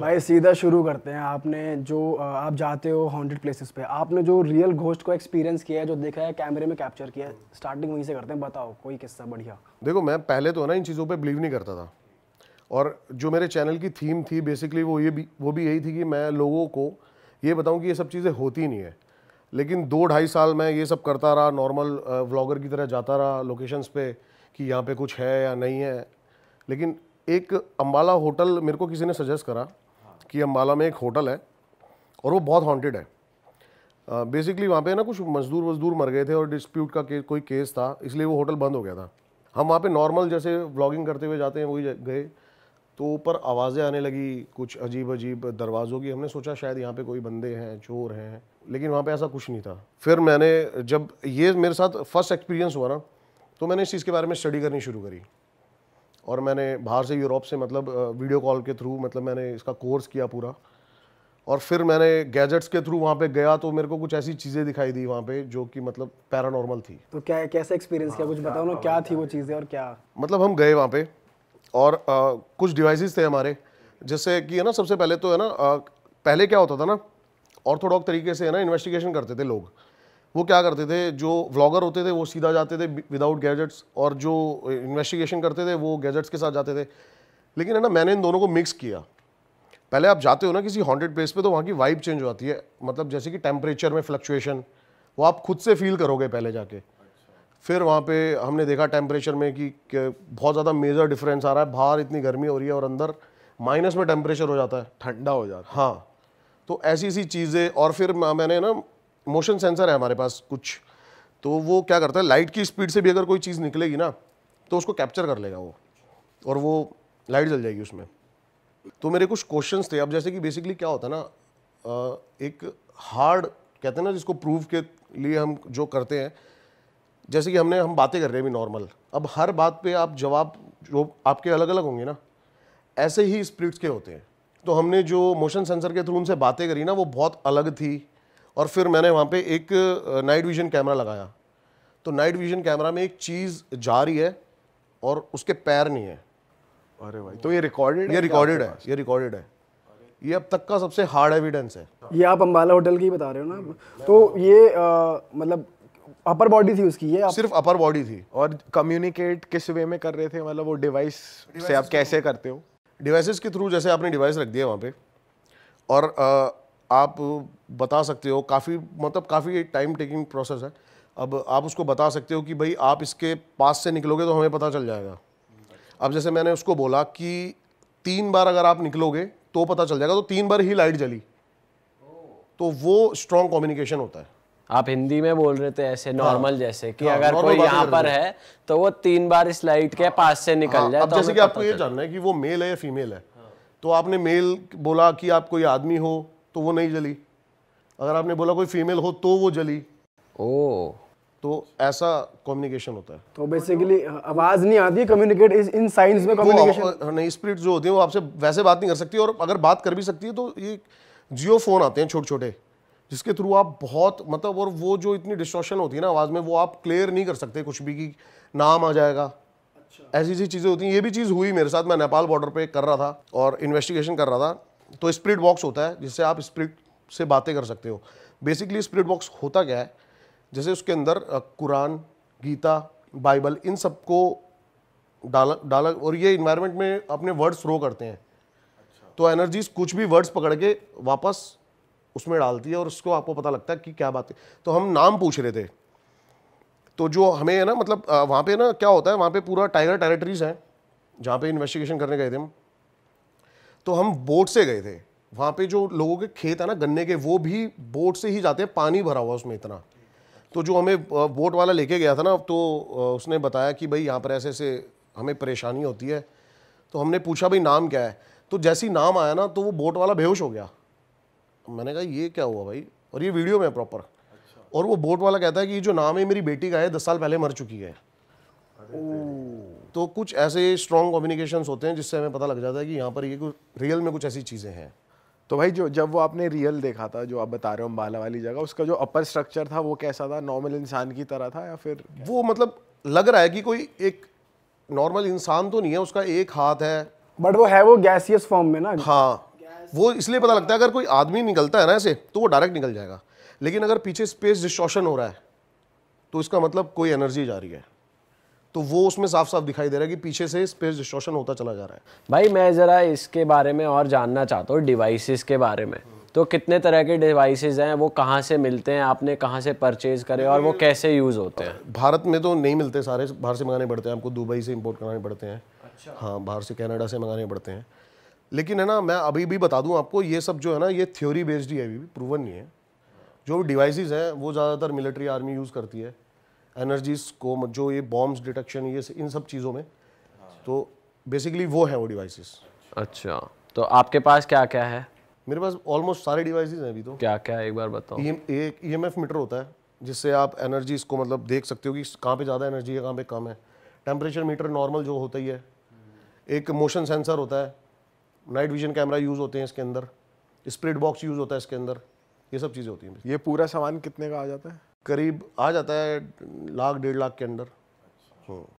भाई सीधा शुरू करते हैं आपने जो आप जाते हो हॉन्टेड प्लेसेस पे आपने जो रियल घोस्ट को एक्सपीरियंस किया है जो देखा है कैमरे में कैप्चर किया है स्टार्टिंग वहीं से करते हैं बताओ कोई किस्सा बढ़िया देखो मैं पहले तो ना इन चीज़ों पे बिलीव नहीं करता था और जो मेरे चैनल की थीम थी बेसिकली वो ये भी वो भी यही थी कि मैं लोगों को ये बताऊँ कि ये सब चीज़ें होती नहीं है लेकिन दो ढाई साल मैं ये सब करता रहा नॉर्मल व्लॉगर की तरह जाता रहा लोकेशंस पे कि यहाँ पे कुछ है या नहीं है लेकिन एक अम्बाला होटल मेरे को किसी ने सजेस्ट करा कि अम्बाला में एक होटल है और वो बहुत हॉन्टेड है बेसिकली वहाँ पे ना कुछ मजदूर वजदूर मर गए थे और डिस्प्यूट का के, कोई केस था इसलिए वो होटल बंद हो गया था हम वहाँ पे नॉर्मल जैसे व्लॉगिंग करते हुए जाते हैं वही गए तो ऊपर आवाज़ें आने लगी कुछ अजीब अजीब दरवाज़ों की हमने सोचा शायद यहाँ पे कोई बंदे हैं चोर हैं लेकिन वहाँ पे ऐसा कुछ नहीं था फिर मैंने जब ये मेरे साथ फर्स्ट एक्सपीरियंस हुआ ना तो मैंने इस चीज़ के बारे में स्टडी करनी शुरू करी और मैंने बाहर से यूरोप से मतलब वीडियो कॉल के थ्रू मतलब मैंने इसका कोर्स किया पूरा और फिर मैंने गैजेट्स के थ्रू वहाँ पे गया तो मेरे को कुछ ऐसी चीज़ें दिखाई दी वहाँ पे जो कि मतलब पैरानॉर्मल थी तो क्या कैसा एक्सपीरियंस हाँ, किया कुछ बताओ ना क्या थी वो चीज़ें और क्या मतलब हम गए वहाँ पे और आ, कुछ डिवाइसेस थे हमारे जैसे कि है ना सबसे पहले तो है ना आ, पहले क्या होता था ना ऑर्थोडॉक तरीके से है ना इन्वेस्टिगेशन करते थे लोग वो क्या करते थे जो व्लॉगर होते थे वो सीधा जाते थे विदाउट गैजेट्स और जो इन्वेस्टिगेशन करते थे वो गैजेट्स के साथ जाते थे लेकिन है ना मैंने इन दोनों को मिक्स किया पहले आप जाते हो ना किसी हॉन्टेड प्लेस पे तो वहाँ की वाइब चेंज हो जाती है मतलब जैसे कि टेम्परेचर में फ्लक्चुएशन वो आप खुद से फील करोगे पहले जाके फिर वहाँ पे हमने देखा टेम्परेचर में कि, कि बहुत ज़्यादा मेजर डिफरेंस आ रहा है बाहर इतनी गर्मी हो रही है और अंदर माइनस में टेम्परेचर हो जाता है ठंडा हो जाता है हाँ तो ऐसी ऐसी चीज़ें और फिर मैंने ना मोशन सेंसर है हमारे पास कुछ तो वो क्या करता है लाइट की स्पीड से भी अगर कोई चीज़ निकलेगी ना तो उसको कैप्चर कर लेगा वो और वो लाइट जल जाएगी उसमें तो मेरे कुछ क्वेश्चन थे अब जैसे कि बेसिकली क्या होता है ना एक हार्ड कहते हैं ना जिसको प्रूव के लिए हम जो करते हैं जैसे कि हमने हम बातें कर रहे हैं अभी नॉर्मल अब हर बात पे आप जवाब जो आपके अलग अलग होंगे ना ऐसे ही स्प्रिट्स के होते हैं तो हमने जो मोशन सेंसर के थ्रू उनसे बातें करी ना वो बहुत अलग थी और फिर मैंने वहाँ पे एक नाइट विजन कैमरा लगाया तो नाइट विजन कैमरा में एक चीज़ जा रही है और उसके पैर नहीं है अरे भाई तो ये रिकॉर्डेड ये रिकॉर्डेड है ये रिकॉर्डेड है ये अब तक का सबसे हार्ड एविडेंस है ये आप अम्बाला होटल की बता रहे हो ना तो ये मतलब अपर बॉडी थी उसकी ये आप... सिर्फ अपर बॉडी थी और कम्युनिकेट किस वे में कर रहे थे मतलब वो डिवाइस से आप कैसे करते हो डिवाइसेस के थ्रू जैसे आपने डिवाइस रख दिया वहाँ पे और आप बता सकते हो काफ़ी मतलब काफ़ी टाइम टेकिंग प्रोसेस है अब आप उसको बता सकते हो कि भाई आप इसके पास से निकलोगे तो हमें पता चल जाएगा अब जैसे मैंने उसको बोला कि तीन बार अगर आप निकलोगे तो पता चल जाएगा तो तीन बार ही लाइट जली तो वो स्ट्रॉन्ग कम्युनिकेशन होता है आप हिंदी में बोल रहे थे ऐसे नॉर्मल हाँ, जैसे कि हाँ, अगर कोई यहाँ पर है तो वो तीन बार इस लाइट के हाँ। पास से निकल हाँ, जाए अब तो जैसे कि आपको ये जानना है कि वो मेल है या फीमेल है तो आपने मेल बोला कि आप कोई आदमी हो तो वो नहीं जली अगर आपने बोला कोई फीमेल हो तो वो जली ओ तो ऐसा कम्युनिकेशन होता है तो बेसिकली आवाज नहीं आती कम्युनिकेट इन साइंस में कम्युनिकेशन नहीं स्पिरिट जो होती है वो आपसे वैसे बात नहीं कर सकती और अगर बात कर भी सकती है तो ये जियो फोन आते हैं छोटे छोटे जिसके थ्रू आप बहुत मतलब और वो जो इतनी डिस्ट्रॉक्शन होती है ना आवाज़ में वो आप क्लियर नहीं कर सकते कुछ भी कि नाम आ जाएगा अच्छा। ऐसी ऐसी चीज़ें होती हैं ये भी चीज़ हुई मेरे साथ मैं नेपाल बॉर्डर पे कर रहा था और इन्वेस्टिगेशन कर रहा था तो स्प्रिट बॉक्स होता है जिससे आप स्प्रिट से बातें कर सकते हो बेसिकली स्प्रिट बॉक्स होता क्या है जैसे उसके अंदर कुरान गीता बाइबल इन सबको डाला डाला और ये इन्वायरमेंट में अपने वर्ड्स थ्रो करते हैं अच्छा। तो एनर्जीज कुछ भी वर्ड्स पकड़ के वापस उसमें डालती है और उसको आपको पता लगता है कि क्या बात है तो हम नाम पूछ रहे थे तो जो हमें है ना मतलब वहाँ पे ना क्या होता है वहाँ पे पूरा टाइगर टेरिटरीज हैं जहाँ पे इन्वेस्टिगेशन करने गए थे हम तो हम बोट से गए थे वहाँ पे जो लोगों के खेत है ना गन्ने के वो भी बोट से ही जाते हैं पानी भरा हुआ उसमें इतना तो जो हमें बोट वाला लेके गया था ना तो उसने बताया कि भाई यहाँ पर ऐसे ऐसे हमें परेशानी होती है तो हमने पूछा भाई नाम क्या है तो जैसे ही नाम आया ना तो वो बोट वाला बेहोश हो गया मैंने कहा ये क्या हुआ भाई और ये वीडियो में प्रॉपर अच्छा। और वो बोट वाला कहता है कि जो नाम है मेरी बेटी का है दस साल पहले मर चुकी है तो कुछ ऐसे स्ट्रॉन्ग कम्युनिकेशन होते हैं जिससे हमें पता लग जाता है कि यहाँ पर ये कुछ रियल में कुछ ऐसी चीज़ें हैं तो भाई जो जब वो आपने रियल देखा था जो आप बता रहे हो अम्बाला वाली जगह उसका जो अपर स्ट्रक्चर था वो कैसा था नॉर्मल इंसान की तरह था या फिर वो मतलब लग रहा है कि कोई एक नॉर्मल इंसान तो नहीं है उसका एक हाथ है बट वो है वो गैसियस फॉर्म में ना हाँ वो इसलिए पता लगता है अगर कोई आदमी निकलता है ना ऐसे तो वो डायरेक्ट निकल जाएगा लेकिन अगर पीछे स्पेस डिस्टॉशन हो रहा है तो इसका मतलब कोई एनर्जी जा रही है तो वो उसमें साफ साफ दिखाई दे रहा है कि पीछे से स्पेस डिस्ट्रोशन होता चला जा रहा है भाई मैं ज़रा इसके बारे में और जानना चाहता हूँ डिवाइसेस के बारे में तो कितने तरह के डिवाइसेस हैं वो कहाँ से मिलते हैं आपने कहाँ से परचेज करे और वो कैसे यूज़ होते हैं भारत में तो नहीं मिलते सारे बाहर से मंगाने पड़ते हैं आपको दुबई से इम्पोर्ट कराने पड़ते हैं अच्छा। हाँ बाहर से कैनेडा से मंगाने पड़ते हैं लेकिन है ना मैं अभी भी बता दूं आपको ये सब जो है ना ये थ्योरी बेस्ड ही है अभी भी प्रूवन नहीं है जो डिवाइसेस हैं वो ज़्यादातर मिलिट्री आर्मी यूज़ करती है एनर्जीज को जो ये बॉम्ब्स डिटेक्शन ये इन सब चीज़ों में तो बेसिकली वो है वो डिवाइसेस अच्छा तो आपके पास क्या क्या है मेरे पास ऑलमोस्ट सारे डिवाइसेस हैं अभी तो क्या क्या एक बार बताओ e एक ई एम एफ मीटर होता है जिससे आप एनर्जी इसको मतलब देख सकते हो कि कहाँ पे ज़्यादा एनर्जी है कहाँ पे कम है टेम्परेचर मीटर नॉर्मल जो होता ही है एक मोशन सेंसर होता है नाइट विजन कैमरा यूज़ होते हैं इसके अंदर स्प्रिट बॉक्स यूज़ होता है इसके अंदर ये सब चीज़ें होती हैं ये पूरा सामान कितने का आ जाता है करीब आ जाता है लाख डेढ़ लाख के अंदर हाँ।